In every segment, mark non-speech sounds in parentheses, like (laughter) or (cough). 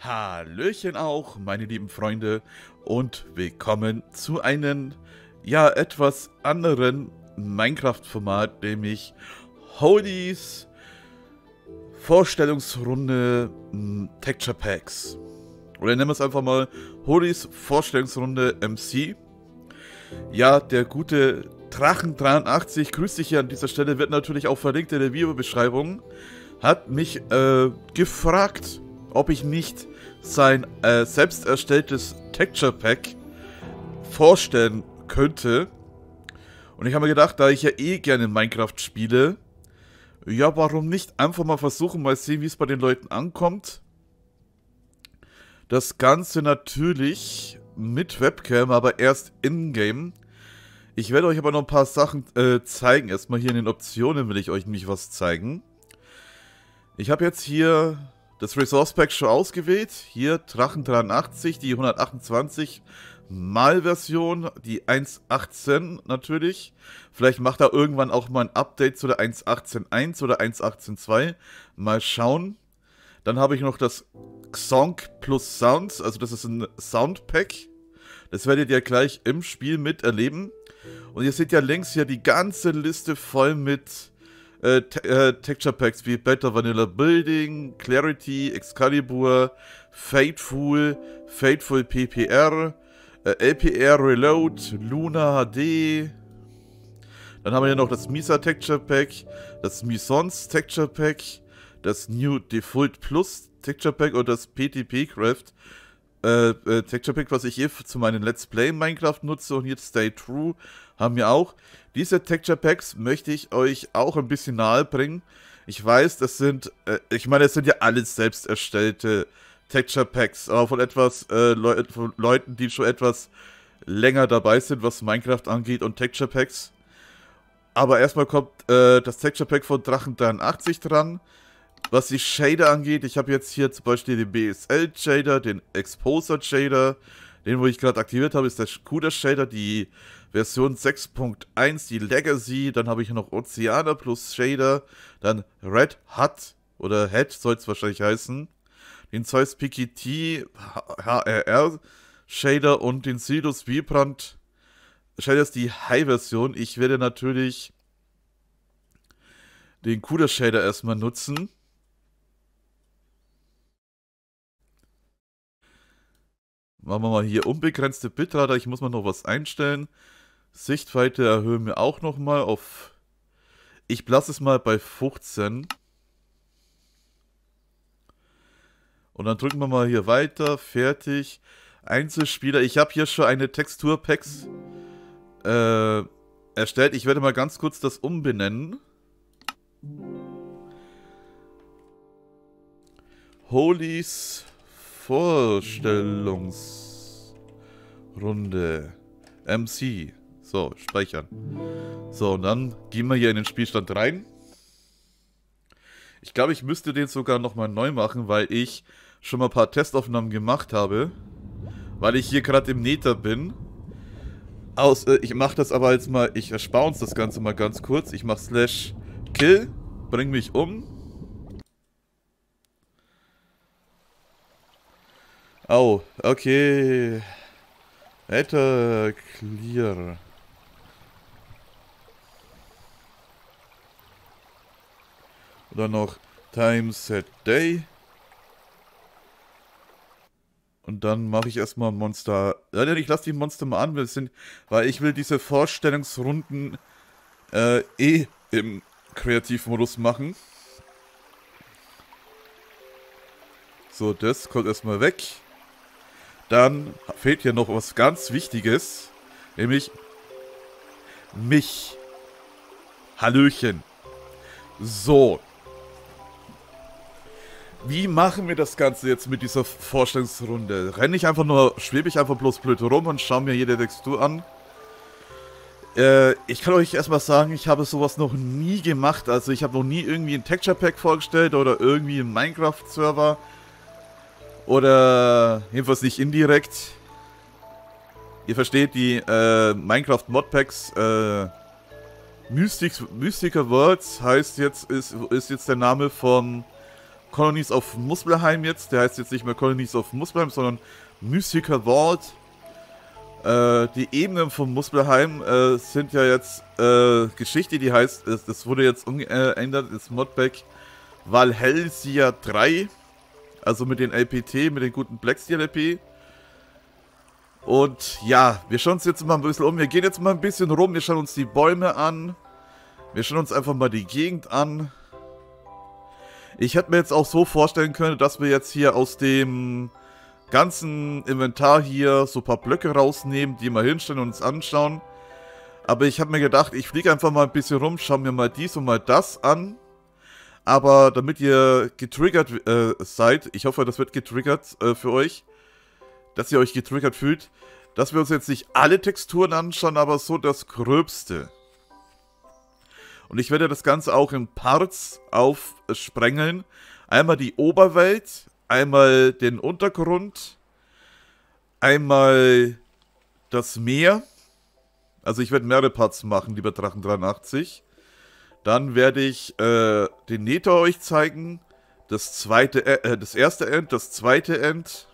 Hallöchen auch, meine lieben Freunde, und willkommen zu einem, ja, etwas anderen Minecraft-Format, nämlich Holies Vorstellungsrunde hm, Texture Packs. Oder nennen wir es einfach mal Holies Vorstellungsrunde MC. Ja, der gute Drachen83, grüß dich hier an dieser Stelle, wird natürlich auch verlinkt in der Videobeschreibung, hat mich äh, gefragt, ob ich nicht sein äh, selbst erstelltes Texture Pack vorstellen könnte. Und ich habe mir gedacht, da ich ja eh gerne Minecraft spiele, ja, warum nicht einfach mal versuchen, mal sehen, wie es bei den Leuten ankommt. Das Ganze natürlich mit Webcam, aber erst in-game. Ich werde euch aber noch ein paar Sachen äh, zeigen. Erstmal hier in den Optionen will ich euch nämlich was zeigen. Ich habe jetzt hier das Resource Pack schon ausgewählt. Hier Drachen 83, die 128 Mal-Version, die 1.18 natürlich. Vielleicht macht er irgendwann auch mal ein Update zu der 1.18.1 oder 1.18.2. Mal schauen. Dann habe ich noch das Xonk plus Sounds, also das ist ein Sound Pack. Das werdet ihr gleich im Spiel miterleben. Und ihr seht ja links hier die ganze Liste voll mit äh, äh, Texture Packs wie Better Vanilla Building, Clarity, Excalibur, Fateful, Fateful PPR, äh, LPR Reload, Luna HD. Dann haben wir hier noch das Misa Texture Pack, das Misons Texture Pack, das New Default Plus Texture Pack und das PTP Craft äh, Texture äh, Pack, was ich eh zu meinen Let's Play Minecraft nutze und jetzt Stay True, haben wir auch. Diese Texture Packs möchte ich euch auch ein bisschen nahe bringen. Ich weiß, das sind, äh, ich meine, das sind ja alles selbst erstellte Texture Packs, aber von etwas, äh, Leu von Leuten, die schon etwas länger dabei sind, was Minecraft angeht und Texture Packs. Aber erstmal kommt äh, das Texture Pack von Drachen 83 dran. Was die Shader angeht, ich habe jetzt hier zum Beispiel den BSL-Shader, den Exposer-Shader. Den, wo ich gerade aktiviert habe, ist der CUDA-Shader, die Version 6.1, die Legacy. Dann habe ich noch Oceana plus Shader. Dann Red Hat oder Head soll es wahrscheinlich heißen. Den Zeiss PKT HRR Shader und den Sidus Vibrant Shader ist die High-Version. Ich werde natürlich den CUDA-Shader erstmal nutzen. Machen wir mal hier unbegrenzte Bitrate. Ich muss mal noch was einstellen. Sichtweite erhöhen wir auch nochmal auf... Ich lasse es mal bei 15. Und dann drücken wir mal hier weiter. Fertig. Einzelspieler. Ich habe hier schon eine Textur-Packs äh, erstellt. Ich werde mal ganz kurz das umbenennen. Holies Vorstellungsrunde. MC. So, speichern. So, und dann gehen wir hier in den Spielstand rein. Ich glaube, ich müsste den sogar nochmal neu machen, weil ich schon mal ein paar Testaufnahmen gemacht habe. Weil ich hier gerade im Neta bin. Aus, äh, ich mache das aber jetzt mal, ich erspare uns das Ganze mal ganz kurz. Ich mache Slash Kill, bring mich um, Oh, okay. Alter, clear. Oder noch Time Set Day. Und dann mache ich erstmal Monster. Ja, ich lasse die Monster mal an, sind, weil ich will diese Vorstellungsrunden äh, eh im Kreativmodus machen. So, das kommt erstmal weg. Dann fehlt hier noch was ganz Wichtiges, nämlich mich. Hallöchen. So. Wie machen wir das Ganze jetzt mit dieser Vorstellungsrunde? Renne ich einfach nur, schwebe ich einfach bloß blöd rum und schaue mir jede Textur an? Äh, ich kann euch erstmal sagen, ich habe sowas noch nie gemacht. Also ich habe noch nie irgendwie ein Texture Pack vorgestellt oder irgendwie einen Minecraft-Server. Oder jedenfalls nicht indirekt. Ihr versteht, die äh, Minecraft Modpacks äh, Mystic, Mystica Worlds heißt jetzt, ist, ist jetzt der Name von Colonies of Muspelheim jetzt. Der heißt jetzt nicht mehr Colonies of Muspelheim, sondern Mystica World. Äh, die Ebenen von Muspelheim äh, sind ja jetzt äh, Geschichte, die heißt, das wurde jetzt umgeändert äh, ins Modpack Valhelsia 3. Also mit den LPT, mit den guten Blacksteel LP. Und ja, wir schauen uns jetzt mal ein bisschen um. Wir gehen jetzt mal ein bisschen rum. Wir schauen uns die Bäume an. Wir schauen uns einfach mal die Gegend an. Ich hätte mir jetzt auch so vorstellen können, dass wir jetzt hier aus dem ganzen Inventar hier so ein paar Blöcke rausnehmen, die mal hinstellen und uns anschauen. Aber ich habe mir gedacht, ich fliege einfach mal ein bisschen rum, schaue mir mal dies und mal das an. Aber damit ihr getriggert äh, seid, ich hoffe, das wird getriggert äh, für euch, dass ihr euch getriggert fühlt, dass wir uns jetzt nicht alle Texturen anschauen, aber so das Gröbste. Und ich werde das Ganze auch in Parts aufsprengeln. Einmal die Oberwelt, einmal den Untergrund, einmal das Meer. Also ich werde mehrere Parts machen, lieber Drachen 83. Dann werde ich äh, den Nether euch zeigen. Das zweite, äh, äh, das erste End, das zweite End.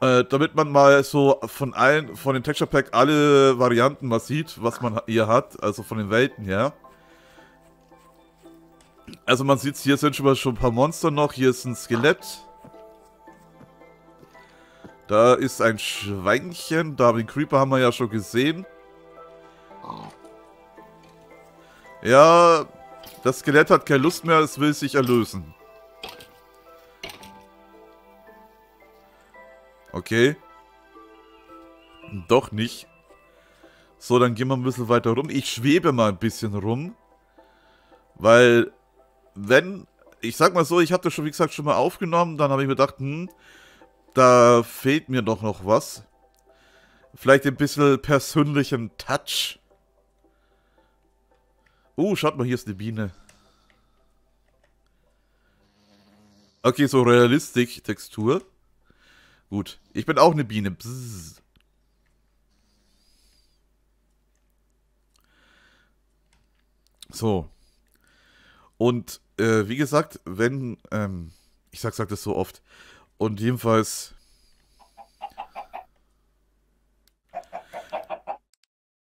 Äh, damit man mal so von allen, von dem Texture Pack alle Varianten mal sieht, was man hier hat, also von den Welten her. Also man sieht, hier sind schon mal schon ein paar Monster noch, hier ist ein Skelett. Da ist ein Schweinchen, da den Creeper haben wir ja schon gesehen. Ja, das Skelett hat keine Lust mehr, es will sich erlösen. Okay. Doch nicht. So, dann gehen wir ein bisschen weiter rum. Ich schwebe mal ein bisschen rum. Weil, wenn... Ich sag mal so, ich habe das schon, wie gesagt, schon mal aufgenommen. Dann habe ich mir gedacht, hm, da fehlt mir doch noch was. Vielleicht ein bisschen persönlichen Touch. Oh, schaut mal, hier ist eine Biene. Okay, so realistisch Textur. Gut. Ich bin auch eine Biene. Bzzz. So. Und äh, wie gesagt, wenn, ähm, ich sag, sag das so oft. Und jedenfalls,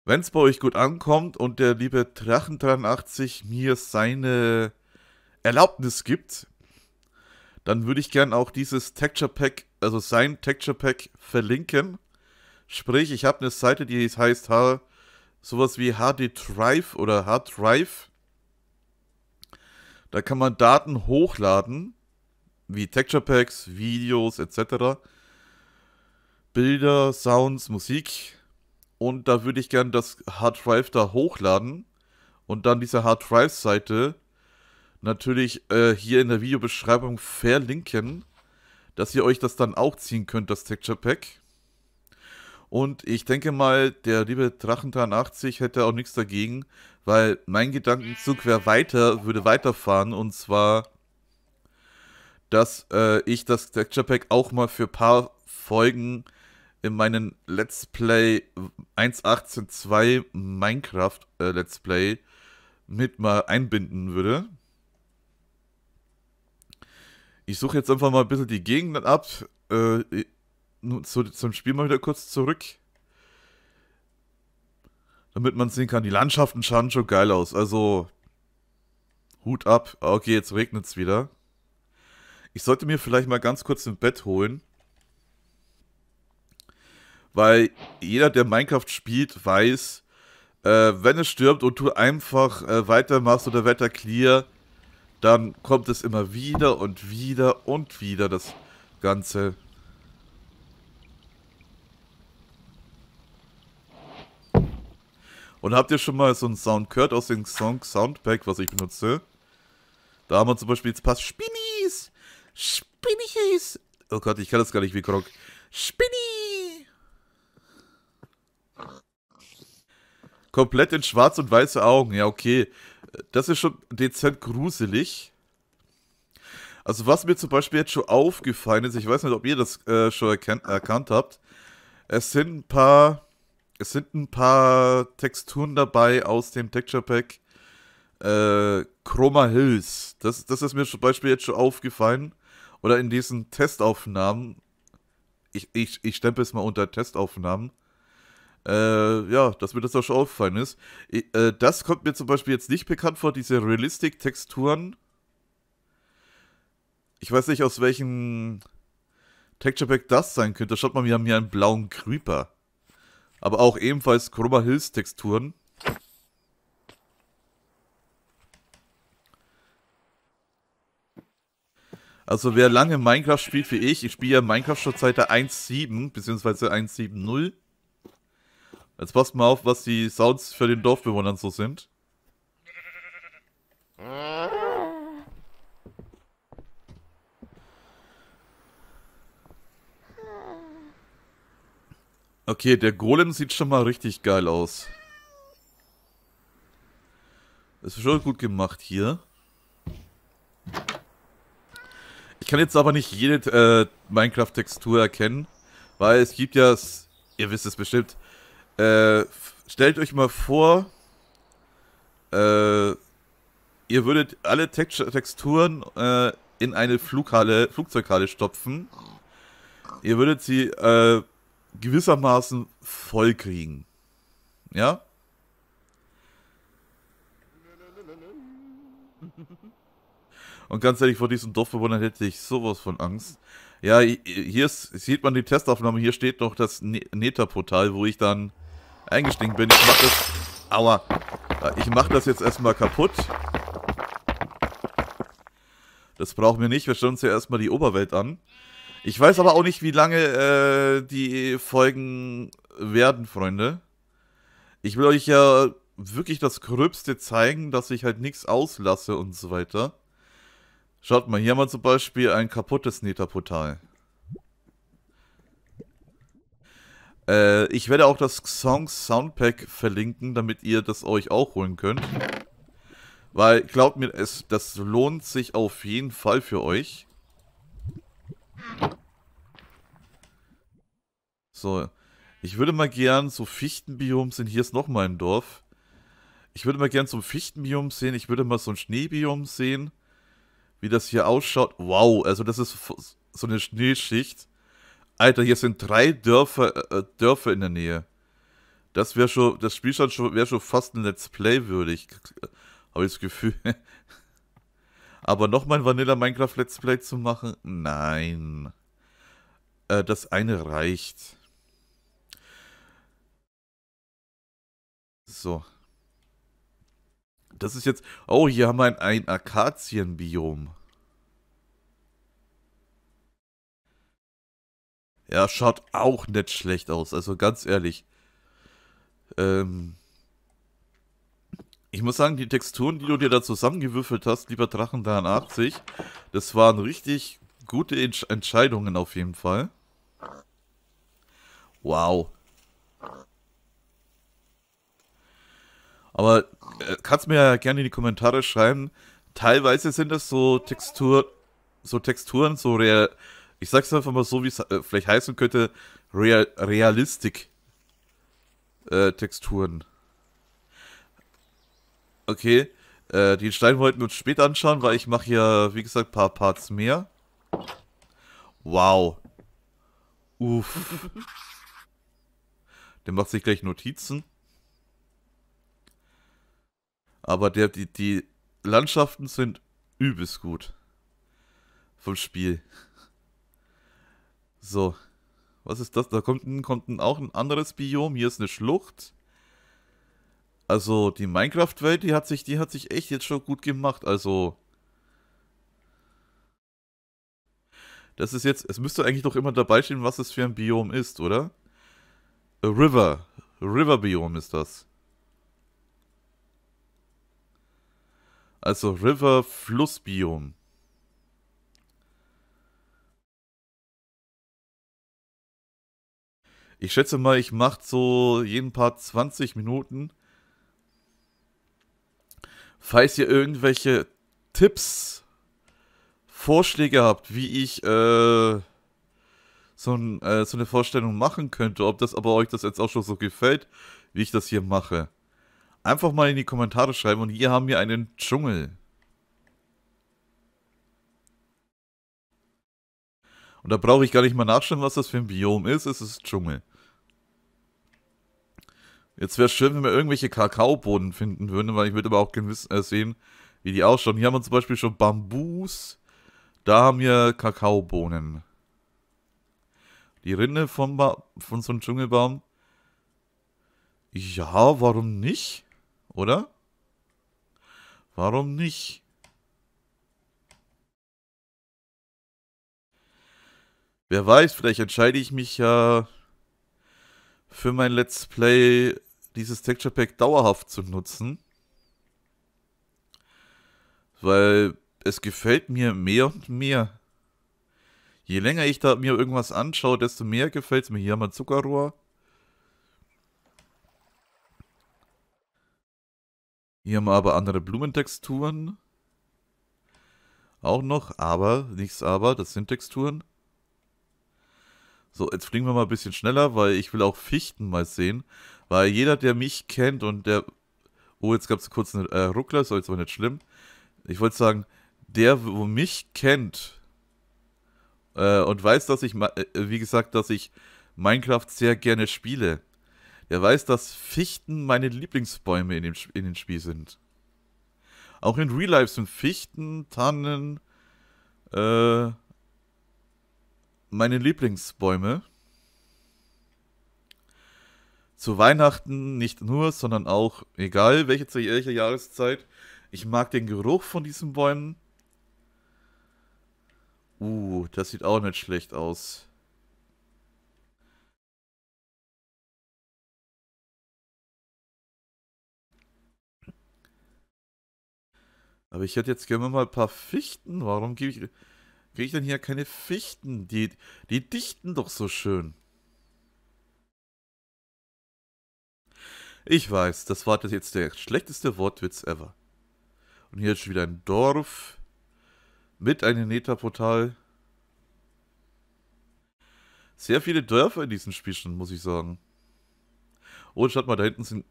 Wenn es bei euch gut ankommt und der liebe Drachen83 mir seine Erlaubnis gibt, dann würde ich gern auch dieses Texture Pack, also sein Texture Pack verlinken. Sprich, ich habe eine Seite, die heißt sowas wie HD Drive oder Hard Drive. Da kann man Daten hochladen, wie Texture Packs, Videos etc. Bilder, Sounds, Musik und da würde ich gerne das Hard Drive da hochladen. Und dann diese Hard Drive Seite natürlich äh, hier in der Videobeschreibung verlinken, dass ihr euch das dann auch ziehen könnt, das Texture Pack. Und ich denke mal, der liebe Drachentan80 hätte auch nichts dagegen, weil mein Gedankenzug wäre weiter, würde weiterfahren und zwar, dass äh, ich das Texture Pack auch mal für ein paar Folgen in meinen Let's Play 1.18.2 Minecraft äh, Let's Play mit mal einbinden würde. Ich suche jetzt einfach mal ein bisschen die Gegend ab. Äh, zu, zum Spiel mal wieder kurz zurück. Damit man sehen kann, die Landschaften schauen schon geil aus. Also, Hut ab. Ah, okay, jetzt regnet es wieder. Ich sollte mir vielleicht mal ganz kurz ein Bett holen. Weil jeder, der Minecraft spielt, weiß, äh, wenn es stirbt und du einfach äh, weitermachst oder Wetter clear, dann kommt es immer wieder und wieder und wieder das Ganze. Und habt ihr schon mal so einen Sound gehört aus dem Song Soundpack, was ich benutze? Da haben wir zum Beispiel jetzt Pass Spinnies! Spinnies! Oh Gott, ich kann das gar nicht wie Krog. Spinnies! komplett in schwarz und weiße Augen. Ja, okay. Das ist schon dezent gruselig. Also was mir zum Beispiel jetzt schon aufgefallen ist, ich weiß nicht, ob ihr das äh, schon erkannt, erkannt habt, es sind ein paar, es sind ein paar Texturen dabei aus dem Texture Pack äh, Chroma Hills. Das, das ist mir zum Beispiel jetzt schon aufgefallen. Oder in diesen Testaufnahmen. Ich, ich, ich stempel es mal unter Testaufnahmen äh, ja, dass mir das auch schon aufgefallen ist. Äh, das kommt mir zum Beispiel jetzt nicht bekannt vor, diese Realistic-Texturen. Ich weiß nicht, aus welchem Texture Pack das sein könnte. Schaut mal, wir haben hier einen blauen Creeper. Aber auch ebenfalls Chroma Hills Texturen. Also wer lange Minecraft spielt wie ich, ich spiele ja Minecraft schon seit der 1.7 bzw. 1.7.0. Jetzt passt mal auf, was die Sounds für den Dorfbewohnern so sind. Okay, der Golem sieht schon mal richtig geil aus. Das ist schon gut gemacht hier. Ich kann jetzt aber nicht jede äh, Minecraft-Textur erkennen, weil es gibt ja, ihr wisst es bestimmt, äh, stellt euch mal vor, äh, ihr würdet alle Text Texturen äh, in eine Flughalle, Flugzeughalle stopfen. Ihr würdet sie äh, gewissermaßen voll kriegen. Ja? Und ganz ehrlich, vor diesem Dorfbewohnern hätte ich sowas von Angst. Ja, hier ist, sieht man die Testaufnahme, hier steht noch das ne-, Neta-Portal, wo ich dann eingestiegen bin. Ich mach das... Aua. Äh, ich mach das jetzt erstmal kaputt. Das brauchen wir nicht. Wir schauen uns ja erstmal die Oberwelt an. Ich weiß aber auch nicht, wie lange äh, die Folgen werden, Freunde. Ich will euch ja wirklich das Gröbste zeigen, dass ich halt nichts auslasse und so weiter. Schaut mal, hier haben wir zum Beispiel ein kaputtes Neta-Portal. Äh, ich werde auch das Song Soundpack verlinken, damit ihr das euch auch holen könnt. Weil, glaubt mir, es, das lohnt sich auf jeden Fall für euch. So, ich würde mal gern so Fichtenbiom sehen. Hier ist nochmal ein Dorf. Ich würde mal gern so ein Fichtenbiom sehen. Ich würde mal so ein Schneebiom sehen. Wie das hier ausschaut. Wow, also das ist so eine Schneeschicht. Alter, hier sind drei Dörfer, äh, äh Dörfer in der Nähe. Das wäre schon, das Spielstand schon, wäre schon fast ein Let's Play würdig. Habe ich das Gefühl. (laughs) Aber nochmal ein Vanilla Minecraft Let's Play zu machen? Nein. Äh, das eine reicht. So. Das ist jetzt. Oh, hier haben wir ein, ein Akazienbiom. Ja, schaut auch nicht schlecht aus. Also ganz ehrlich. Ähm, ich muss sagen, die Texturen, die du dir da zusammengewürfelt hast, lieber Drachen 83, das waren richtig gute Entsch Entscheidungen auf jeden Fall. Wow. Aber äh, kannst mir ja gerne in die Kommentare schreiben. Teilweise sind das so Textur, so Texturen, so real ich sag's einfach mal so, wie es äh, vielleicht heißen könnte: Real, Realistik-Texturen. Äh, okay. Äh, den Stein wollten wir uns später anschauen, weil ich mache ja, wie gesagt, ein paar Parts mehr. Wow. Uff. der macht sich gleich Notizen. Aber der, die, die Landschaften sind übelst gut. Vom Spiel. So. Was ist das? Da kommt, kommt auch ein anderes Biom. Hier ist eine Schlucht. Also, die Minecraft-Welt, die hat sich, die hat sich echt jetzt schon gut gemacht. Also. Das ist jetzt. Es müsste eigentlich doch immer dabei stehen, was es für ein Biom ist, oder? A River. River-Biom ist das. Also River Flussbiom. Ich schätze mal, ich mache so jeden paar 20 Minuten. Falls ihr irgendwelche Tipps, Vorschläge habt, wie ich äh, so, ein, äh, so eine Vorstellung machen könnte, ob das aber euch das jetzt auch schon so gefällt, wie ich das hier mache, einfach mal in die Kommentare schreiben und hier haben wir einen Dschungel. Und da brauche ich gar nicht mal nachschauen, was das für ein Biom ist. Es ist Dschungel. Jetzt wäre es schön, wenn wir irgendwelche Kakaobohnen finden würden, weil ich würde aber auch gewiss äh, sehen, wie die ausschauen. Hier haben wir zum Beispiel schon Bambus. Da haben wir Kakaobohnen. Die Rinde vom ba von so einem Dschungelbaum. Ja, warum nicht? Oder? Warum nicht? Wer weiß, vielleicht entscheide ich mich ja für mein Let's Play dieses Texture Pack dauerhaft zu nutzen. Weil es gefällt mir mehr und mehr. Je länger ich da mir irgendwas anschaue, desto mehr gefällt es mir. Hier haben wir Zuckerrohr. Hier haben wir aber andere Blumentexturen. Auch noch, aber, nichts aber, das sind Texturen. So, jetzt fliegen wir mal ein bisschen schneller, weil ich will auch Fichten mal sehen. Weil jeder, der mich kennt und der. Oh, jetzt gab es kurz einen äh, Ruckler, ist jetzt aber nicht schlimm. Ich wollte sagen, der, wo mich kennt äh, und weiß, dass ich, äh, wie gesagt, dass ich Minecraft sehr gerne spiele, der weiß, dass Fichten meine Lieblingsbäume in dem, in dem Spiel sind. Auch in Real Life sind Fichten, Tannen, äh, meine Lieblingsbäume zu Weihnachten nicht nur, sondern auch, egal welche, welche Jahreszeit. Ich mag den Geruch von diesen Bäumen. Uh, das sieht auch nicht schlecht aus. Aber ich hätte jetzt gerne mal ein paar Fichten. Warum kriege ich, krieg ich denn hier keine Fichten? Die, die dichten doch so schön. Ich weiß, das war jetzt der schlechteste Wortwitz ever. Und hier ist schon wieder ein Dorf mit einem Netaportal. Sehr viele Dörfer in diesem Spielchen, muss ich sagen. Oh, schaut mal, da hinten sind...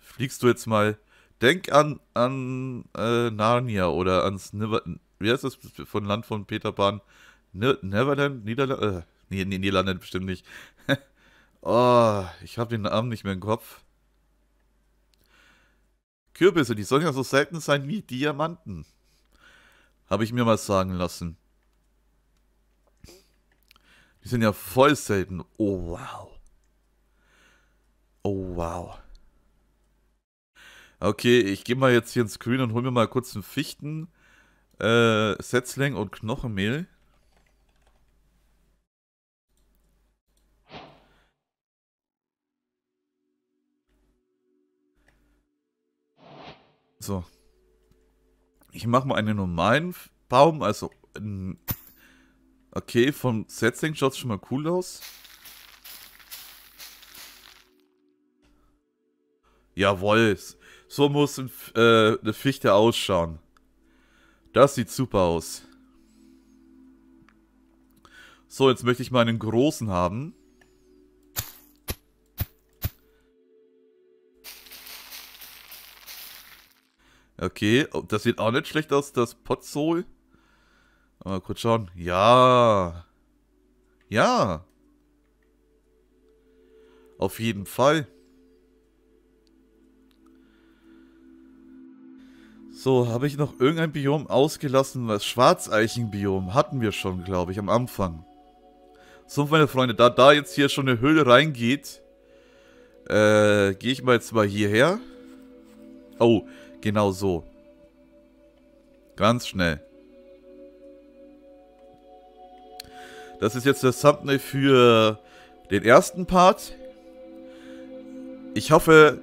Fliegst du jetzt mal... Denk an, an äh, Narnia oder ans Never... Wie heißt das von Land von Peter Pan? Ne-, Neverland? Niederland? Äh, nee, Niederland bestimmt nicht. (laughs) oh, ich habe den Namen nicht mehr im Kopf. Kürbisse, die sollen ja so selten sein wie Diamanten. Habe ich mir mal sagen lassen. Die sind ja voll selten. Oh, wow. Oh, wow. Okay, ich gehe mal jetzt hier ins Grün und hole mir mal kurz einen Fichten, äh, Setzling und Knochenmehl. So. Ich mache mal einen normalen Baum, also Okay, vom Setting schaut es schon mal cool aus. Jawoll, so muss ein, äh, eine Fichte ausschauen. Das sieht super aus. So, jetzt möchte ich mal einen großen haben. Okay, oh, das sieht auch nicht schlecht aus, das Potzol. Mal kurz schauen. Ja. Ja. Auf jeden Fall. So, habe ich noch irgendein Biom ausgelassen? Das Schwarzeichenbiom hatten wir schon, glaube ich, am Anfang. So, meine Freunde, da da jetzt hier schon eine Höhle reingeht, äh, gehe ich mal jetzt mal hierher. Oh, Genau so. Ganz schnell. Das ist jetzt das Thumbnail für den ersten Part. Ich hoffe,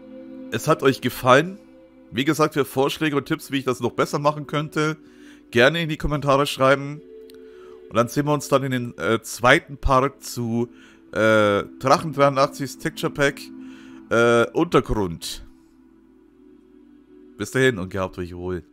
es hat euch gefallen. Wie gesagt, für Vorschläge und Tipps, wie ich das noch besser machen könnte, gerne in die Kommentare schreiben. Und dann sehen wir uns dann in den äh, zweiten Part zu äh, Drachen 83's Texture Pack äh, Untergrund. Bis dahin und gehabt euch wohl.